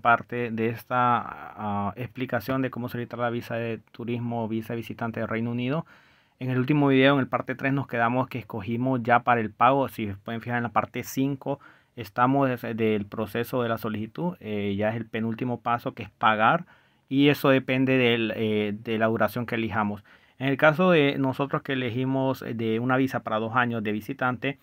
parte de esta ah, explicación de cómo solicitar la visa de turismo o visa visitante de Reino Unido. En el último video, en el parte 3, nos quedamos que escogimos ya para el pago. Si pueden fijar en la parte 5, estamos desde el proceso de la solicitud. Eh, ya es el penúltimo paso que es pagar y eso depende eh, de la duración que elijamos. En el caso de nosotros que elegimos eh, de una visa para dos años de visitante,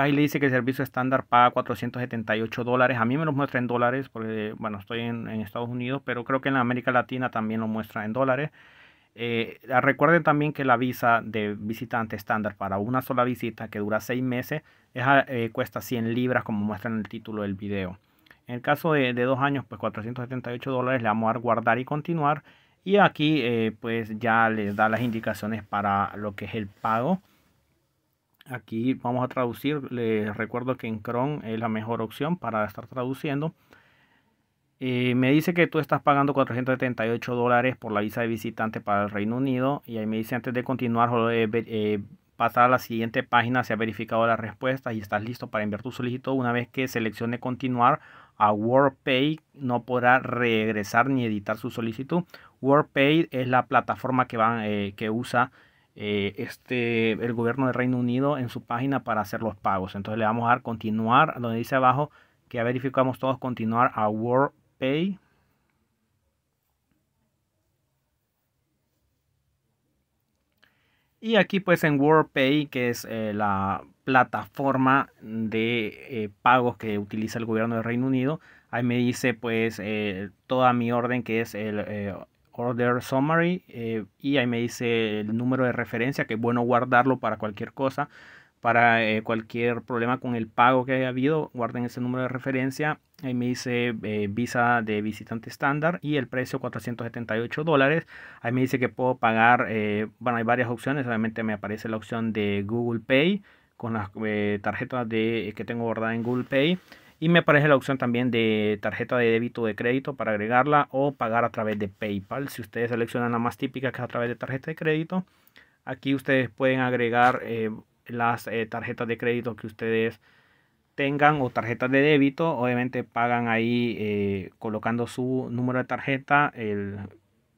ahí le dice que el servicio estándar paga 478 dólares. A mí me lo muestra en dólares porque, bueno, estoy en, Estados Unidos, pero creo que en América Latina también lo muestra en dólares. Eh, recuerden también que la visa de visitante estándar para una sola visita que dura seis meses eh, cuesta 100 libras como muestra en el título del video. En el caso de, dos años, pues 478 dólares le vamos a dar guardar y continuar. Y aquí eh, pues ya les da las indicaciones para lo que es el pago. Aquí vamos a traducir. Les recuerdo que en Chrome es la mejor opción para estar traduciendo. Eh, me dice que tú estás pagando 478 dólares por la visa de visitante para el Reino Unido. Y ahí me dice antes de continuar, eh, pasar a la siguiente página se ha verificado la respuesta y estás listo para enviar tu solicitud. Una vez que seleccione continuar a WordPay, no podrá regresar ni editar su solicitud. WordPay es la plataforma que, van, eh, que usa eh, este, el gobierno del Reino Unido en su página para hacer los pagos. Entonces le vamos a dar continuar, donde dice abajo que ya verificamos todos, continuar a WorldPay. Y aquí pues en WorldPay, que es eh, la plataforma de eh, pagos que utiliza el gobierno del Reino Unido, ahí me dice pues toda mi orden que es el Order Summary eh, y ahí me dice el número de referencia, que es bueno guardarlo para cualquier cosa, para eh, cualquier problema con el pago que haya habido, guarden ese número de referencia. Ahí me dice eh, visa de visitante estándar y el precio 478 dólares. Ahí me dice que puedo pagar, bueno, hay varias opciones, obviamente me aparece la opción de Google Pay con las tarjetas de, que tengo guardada en Google Pay y me aparece la opción también de tarjeta de débito o de crédito para agregarla o pagar a través de PayPal. Si ustedes seleccionan la más típica que es a través de tarjeta de crédito, aquí ustedes pueden agregar eh, las eh, tarjetas de crédito que ustedes tengan o tarjetas de débito. Obviamente pagan ahí eh, colocando su número de tarjeta, el,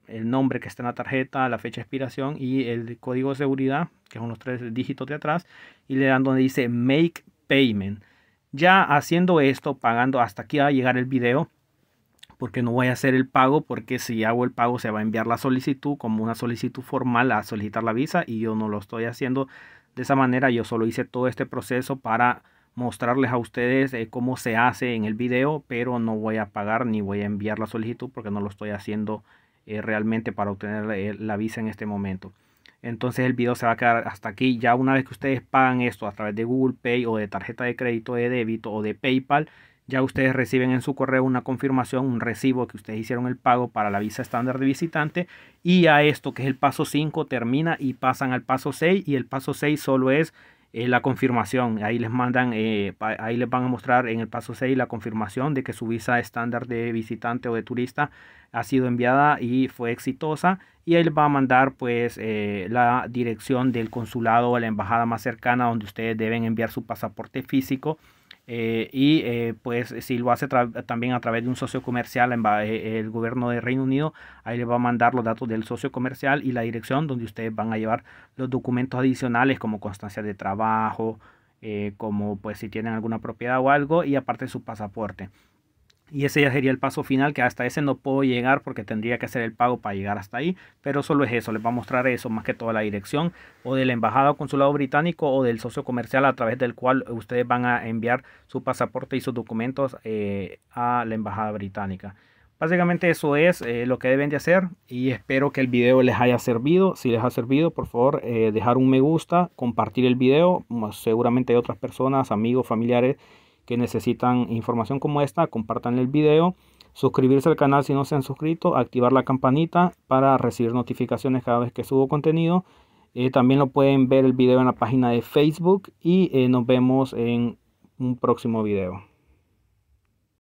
el nombre que está en la tarjeta, la fecha de expiración y el código de seguridad, que son los tres dígitos de atrás, y le dan donde dice Make Payment. Ya haciendo esto, pagando, hasta aquí va a llegar el video, porque no voy a hacer el pago, porque si hago el pago se va a enviar la solicitud como una solicitud formal a solicitar la visa y yo no lo estoy haciendo de esa manera. Yo solo hice todo este proceso para mostrarles a ustedes eh, cómo se hace en el video, pero no voy a pagar ni voy a enviar la solicitud porque no lo estoy haciendo eh, realmente para obtener eh, la visa en este momento. Entonces el video se va a quedar hasta aquí. Ya una vez que ustedes pagan esto a través de Google Pay o de tarjeta de crédito de débito o de PayPal, ya ustedes reciben en su correo una confirmación, un recibo que ustedes hicieron el pago para la visa estándar de visitante. Y a esto que es el paso 5 termina y pasan al paso 6 y el paso 6 solo es la confirmación. Ahí les mandan, eh, ahí les van a mostrar en el paso 6 la confirmación de que su visa estándar de visitante o de turista ha sido enviada y fue exitosa. Y ahí les va a mandar pues eh, la dirección del consulado o la embajada más cercana donde ustedes deben enviar su pasaporte físico eh, y eh, pues si lo hace también a través de un socio comercial, en eh, el gobierno de Reino Unido, ahí le va a mandar los datos del socio comercial y la dirección donde ustedes van a llevar los documentos adicionales como constancia de trabajo, como pues si tienen alguna propiedad o algo y aparte su pasaporte. Y ese ya sería el paso final, que hasta ese no puedo llegar porque tendría que hacer el pago para llegar hasta ahí. Pero solo es eso, les va a mostrar eso, más que toda la dirección o de la embajada o consulado británico o del socio comercial a través del cual ustedes van a enviar su pasaporte y sus documentos eh, a la embajada británica. Básicamente eso es eh, lo que deben de hacer y espero que el video les haya servido. Si les ha servido, por favor, eh, dejar un me gusta, compartir el video. Seguramente otras personas, amigos, familiares que necesitan información como esta, compartan el video, suscribirse al canal si no se han suscrito, activar la campanita para recibir notificaciones cada vez que subo contenido. Eh, también lo pueden ver el video en la página de Facebook y eh, nos vemos en un próximo video.